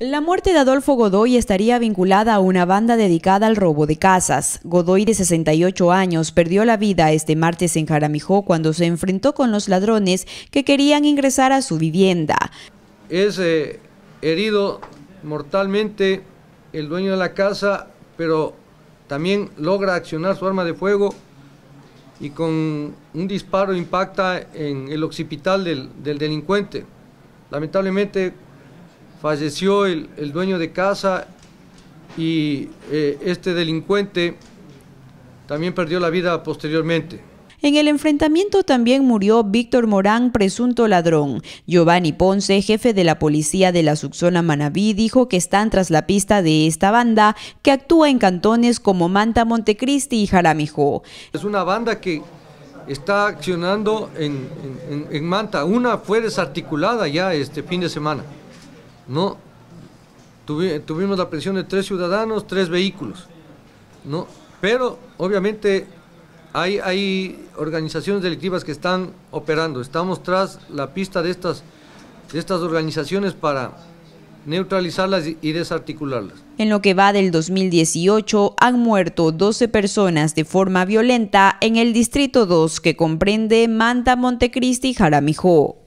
La muerte de Adolfo Godoy estaría vinculada a una banda dedicada al robo de casas. Godoy, de 68 años, perdió la vida este martes en Jaramijó cuando se enfrentó con los ladrones que querían ingresar a su vivienda. Es eh, herido mortalmente el dueño de la casa, pero también logra accionar su arma de fuego y con un disparo impacta en el occipital del delincuente. Lamentablemente falleció el, dueño de casa y eh, este delincuente también perdió la vida posteriormente. En el enfrentamiento también murió Víctor Morán, presunto ladrón. Giovanni Ponce, jefe de la policía de la subzona Manabí, dijo que están tras la pista de esta banda que actúa en cantones como Manta, Montecristi y Jaramijó. Es una banda que está accionando en Manta. Una fue desarticulada ya este fin de semana. ¿no? tuvimos la presión de tres ciudadanos, tres vehículos, Pero obviamente hay, organizaciones delictivas que están operando. Estamos tras la pista de estas, de estas organizaciones para neutralizarlas y desarticularlas. En lo que va del 2018, han muerto 12 personas de forma violenta en el Distrito 2, que comprende Manta, Montecristi y Jaramijó.